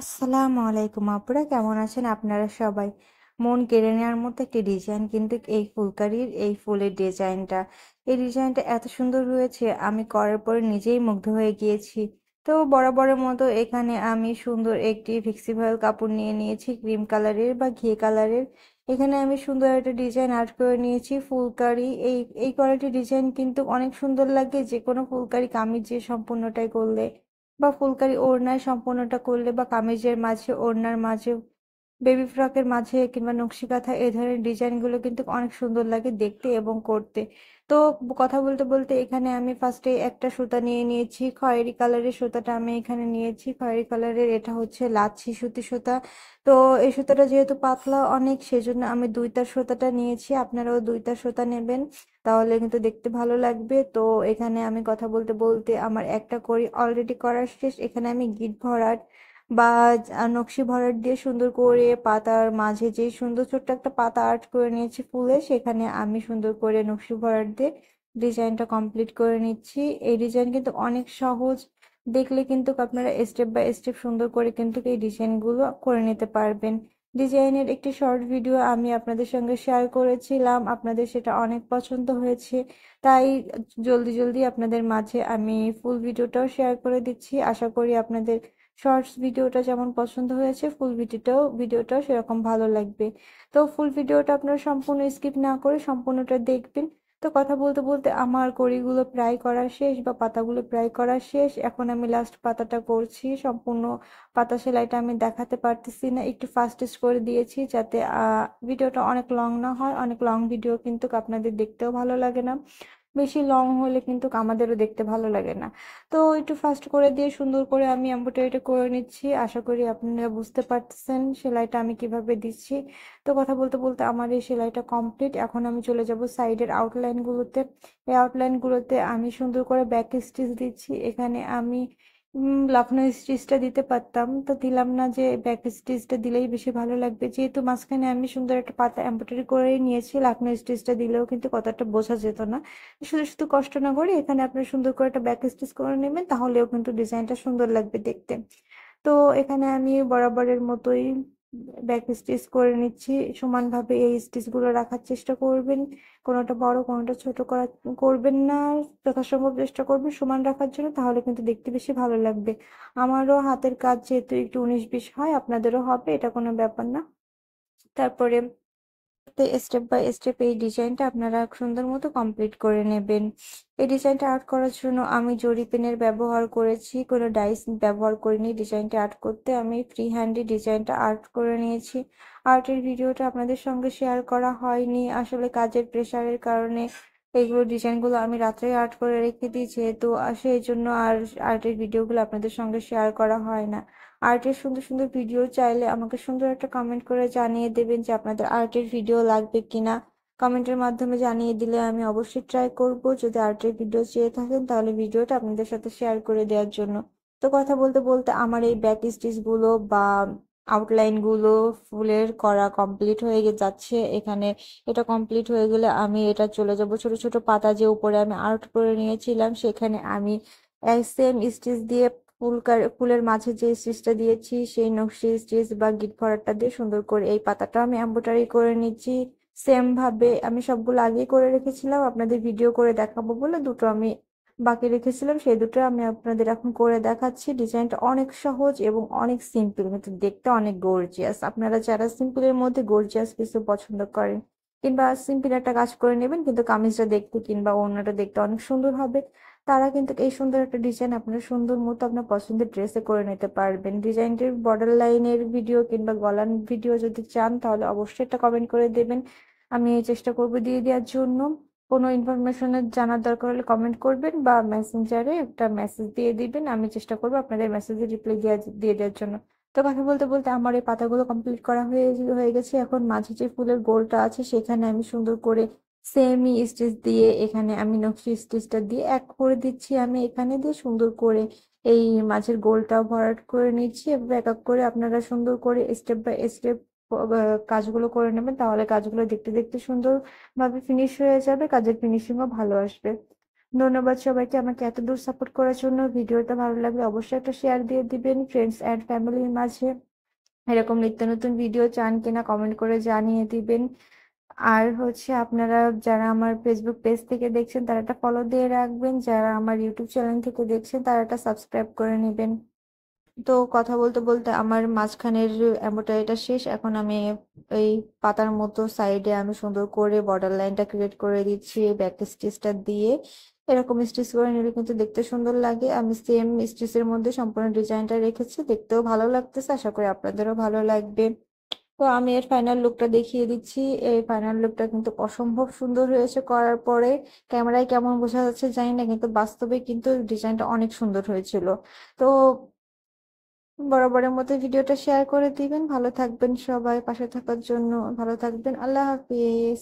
আসসালামু আলাইকুম আপুরা কেমন আছেন আপনারা সবাই মন কেড়ে নেওয়ার মতো একটি ডিজাইন কিন্তু এই ফুলকারির এই ফুলের ডিজাইনটা এই ডিজাইনটা এত সুন্দর রয়েছে আমি করার পরে নিজেই মুগ্ধ হয়ে গিয়েছি তো বরাবরের মতো এখানে আমি সুন্দর একটি ফিক্সিভাল কাপড় নিয়ে নিয়েছি ক্রিম কালারের বা ঘিয়ে কালারের এখানে আমি সুন্দর একটা ডিজাইন আর্ট করে নিয়েছি ফুলকারি এই এই কোয়ালিটি ডিজাইন কিন্তু অনেক সুন্দর লাগে যে কোনো ফুলকারি কামিজ যে সম্পূর্ণটাই করলে বা ফুলকারি ওড়নায় সম্পূর্ণটা করলে বা কামিজের মাঝে ওড়নার মাঝে বেবি ফ্রকের মাঝে কিংবা নকশি কাঁথা এই ধরনের ডিজাইনগুলো কিন্তু অনেক সুন্দর লাগে দেখতে এবং করতে তো কথা বলতে বলতে এখানে আমি ফার্স্টে একটা সুতা নিয়ে নিয়েছি খয়েরি কালারের সুতাটা আমি এখানে নিয়েছি খয়েরি কালারের এটা হচ্ছে লাচ্ছি সুতি সুতা তো এই সুতাটা যেহেতু পাতলা অনেক সেজন্য আমি দুইটার সুতাটা নিয়েছি আপনারাও দুইটার সুতা নেবেন তাহলে কিন্তু দেখতে ভালো লাগবে তো এখানে আমি কথা বলতে বলতে আমার একটা করি অলরেডি করা শেষ এখানে আমি গিট ভরাট বা নকশি ভরাট দিয়ে সুন্দর করে পাতার মাঝে যে সুন্দর ছোট্ট একটা পাতা আর্ট করে নিয়েছি ফুলে সেখানে আমি সুন্দর করে নকশি ভরাট দিয়ে ডিজাইনটা কমপ্লিট করে নিচ্ছি এই ডিজাইন কিন্তু অনেক সহজ দেখলে কিন্তু আপনারা স্টেপ বাই স্টেপ সুন্দর করে কিন্তু এই ডিজাইনগুলো করে নিতে পারবেন ডিজাইনের একটি শর্ট ভিডিও আমি আপনাদের সঙ্গে শেয়ার করেছিলাম আপনাদের সেটা অনেক পছন্দ হয়েছে তাই জলদি জলদি আপনাদের মাঝে আমি ফুল ভিডিওটাও শেয়ার করে দিচ্ছি আশা করি আপনাদের শর্টস ভিডিওটা যেমন পছন্দ হয়েছে ফুল ভিডিওটাও ভিডিওটাও সেরকম ভালো লাগবে তো ফুল ভিডিওটা আপনারা সম্পূর্ণ স্কিপ না করে সম্পূর্ণটা দেখবেন তো কথা বলতে বলতে আমার কড়িগুলো প্রায় করা শেষ বা পাতাগুলো প্রায় করা শেষ এখন আমি লাস্ট পাতাটা করছি সম্পূর্ণ পাতা সেলাইটা আমি দেখাতে পারতেছি না একটু ফাস্টেস্ট করে দিয়েছি যাতে ভিডিওটা অনেক লং না হয় অনেক লং ভিডিও কিন্তু আপনাদের দেখতেও ভালো লাগে না বেশি লং হলে কিন্তু আমাদেরও দেখতে ভালো লাগে না তো একটু ফাস্ট করে দিয়ে সুন্দর করে আমি এম্ব্রয়ডারিটা করে নিচ্ছি আশা করি আপনারা বুঝতে পারছেন সেলাইটা আমি কিভাবে দিচ্ছি তো কথা বলতে বলতে আমার এই সেলাইটা কমপ্লিট এখন আমি চলে যাব সাইডের আউটলাইনগুলোতে এই আউটলাইনগুলোতে আমি সুন্দর করে ব্যাক স্টিচ দিচ্ছি এখানে আমি লখনৌ স্টিচটা দিতে পারতাম তো দিলাম না যে ব্যাক স্টিচটা দিলেই বেশি ভালো লাগবে যেহেতু মাঝখানে আমি সুন্দর একটা পাতা এম্ব্রয়ডারি করে নিয়েছি লখনৌ স্টিচটা দিলেও কিন্তু কথাটা বোঝা যেত না শুধু শুধু কষ্ট না করে এখানে আপনার সুন্দর করে একটা ব্যাক স্টিচ করে নেবেন তাহলেও কিন্তু ডিজাইনটা সুন্দর লাগবে দেখতে তো এখানে আমি বরাবরের মতোই ব্যাক স্টিচ করে নিচ্ছি সমানভাবে এই স্টিচগুলো রাখার চেষ্টা করবেন কোনোটা বড় কোনোটা ছোট করা করবেন না যথাসম্ভব চেষ্টা করবেন সমান রাখার জন্য তাহলে কিন্তু দেখতে বেশি ভালো লাগবে আমারও হাতের কাজ যেহেতু একটু উনিশ বিশ হয় আপনাদেরও হবে এটা কোনো ব্যাপার না তারপরে তো স্টেপ বাই স্টেপ এই ডিজাইনটা আপনারা সুন্দর মতো কমপ্লিট করে নেবেন এই ডিজাইনটা আর্ট করার জন্য আমি জরি পেনের ব্যবহার করেছি কোনো ডাইস ব্যবহার করিনি ডিজাইনটা আর্ট করতে আমি ফ্রি হ্যান্ডে ডিজাইনটা আর্ট করে নিয়েছি আর্টের ভিডিওটা আপনাদের সঙ্গে শেয়ার করা হয়নি আসলে কাজের প্রেশারের কারণে এইগুলো ডিজাইনগুলো আমি রাত্রে আর্ট করে রেখে দিই যেহেতু সেই জন্য আর আর্টের ভিডিওগুলো আপনাদের সঙ্গে শেয়ার করা হয় না আর্টের সুন্দর সুন্দর ভিডিও চাইলে আমাকে সুন্দর একটা কমেন্ট করে জানিয়ে দেবেন যে আপনাদের আর্টের ভিডিও লাগবে কিনা কমেন্টের মাধ্যমে জানিয়ে দিলে আমি অবশ্যই ট্রাই করব যদি আর্টের ভিডিও চেয়ে থাকেন তাহলে ভিডিওটা আপনাদের সাথে শেয়ার করে দেওয়ার জন্য তো কথা বলতে বলতে আমার এই ব্যাক স্টিচগুলো বা আউটলাইনগুলো ফুলের করা কমপ্লিট হয়ে যাচ্ছে এখানে এটা কমপ্লিট হয়ে গেলে আমি এটা চলে যাব ছোট ছোট পাতা যে উপরে আমি আর্ট করে নিয়েছিলাম সেখানে আমি সেম স্টিচ দিয়ে ফুল ফুলের মাঝে যে স্টিচটা দিয়েছি সেই নকশি স্টিচ বা গিট ভরাটটা দিয়ে সুন্দর করে এই পাতাটা আমি এম্বোটারি করে নিচ্ছি সেম ভাবে আমি সবগুলো আগেই করে রেখেছিলাম আপনাদের ভিডিও করে দেখাবো বলে দুটো আমি বাকি রেখেছিলাম সেই দুটো আমি আপনাদের এখন করে দেখাচ্ছি ডিজাইনটা অনেক সহজ এবং অনেক সিম্পল কিন্তু দেখতে অনেক গর্জিয়াস আপনারা যারা সিম্পলের মধ্যে গর্জিয়াস কিছু পছন্দ করেন কিংবা সিম্পল একটা কাজ করে নেবেন কিন্তু কামিজটা দেখতে কিংবা অন্যটা দেখতে অনেক সুন্দর হবে তারা কিন্তু এই সুন্দর একটা ডিজাইন আপনার সুন্দর মতো আপনার পছন্দের ড্রেসে করে নিতে পারবেন ডিজাইনটির বর্ডার লাইনের ভিডিও কিংবা গলার ভিডিও যদি চান তাহলে অবশ্যই একটা কমেন্ট করে দেবেন আমি চেষ্টা করব দিয়ে দেওয়ার জন্য কোনো ইনফরমেশনের জানার দরকার হলে কমেন্ট করবেন বা মেসেঞ্জারে একটা মেসেজ দিয়ে দিবেন আমি চেষ্টা করবো আপনাদের মেসেজে রিপ্লাই দিয়ে দিয়ে দেওয়ার জন্য তো কথা বলতে বলতে আমার এই পাতাগুলো কমপ্লিট করা হয়ে হয়ে গেছে এখন মাঝে যে ফুলের গোলটা আছে সেখানে আমি সুন্দর করে সেমি স্টিচ দিয়ে এখানে আমি নকশি স্টিচটা দিয়ে এক করে দিচ্ছি আমি এখানে দিয়ে সুন্দর করে এই মাছের গোলটাও ভরাট করে নিচ্ছি এভাবে এক এক করে আপনারা সুন্দর করে স্টেপ বাই স্টেপ কাজগুলো করে নেবেন তাহলে কাজগুলো দেখতে দেখতে সুন্দরভাবে ফিনিশ হয়ে যাবে কাজের ফিনিশিংও ভালো আসবে ধন্যবাদ সবাইকে আমাকে এত দূর সাপোর্ট করার জন্য ভিডিওটা ভালো লাগলে অবশ্যই একটা শেয়ার দিয়ে দিবেন ফ্রেন্ডস অ্যান্ড ফ্যামিলির মাঝে এরকম নিত্য নতুন ভিডিও চান কিনা কমেন্ট করে জানিয়ে দিবেন আর হচ্ছে আপনারা যারা আমার ফেসবুক পেজ থেকে দেখছেন তারা একটা ফলো দিয়ে রাখবেন যারা আমার ইউটিউব চ্যানেল থেকে দেখছেন তারা একটা সাবস্ক্রাইব করে নেবেন তো কথা বলতে বলতে আমার মাঝখানের অ্যাম্বোটারিটা শেষ এখন আমি এই পাতার মতো সাইডে আমি সুন্দর করে বর্ডার লাইনটা ক্রিয়েট করে দিচ্ছি ব্যাক স্টিচটা দিয়ে এরকম স্টিচ করে নিলে কিন্তু দেখতে সুন্দর লাগে আমি সেম স্টিচের মধ্যে সম্পূর্ণ ডিজাইনটা রেখেছি দেখতেও ভালো লাগতেছে আশা করি আপনাদেরও ভালো লাগবে তো আমি এর ফাইনাল লুকটা দেখিয়ে দিচ্ছি এই ফাইনাল লুকটা কিন্তু অসম্ভব সুন্দর হয়েছে করার পরে ক্যামেরায় কেমন বোঝা যাচ্ছে জানি না কিন্তু বাস্তবে কিন্তু ডিজাইনটা অনেক সুন্দর হয়েছিল তো বরাবরের মতো ভিডিওটা শেয়ার করে দিবেন ভালো থাকবেন সবাই পাশে থাকার জন্য ভালো থাকবেন আল্লাহ হাফিজ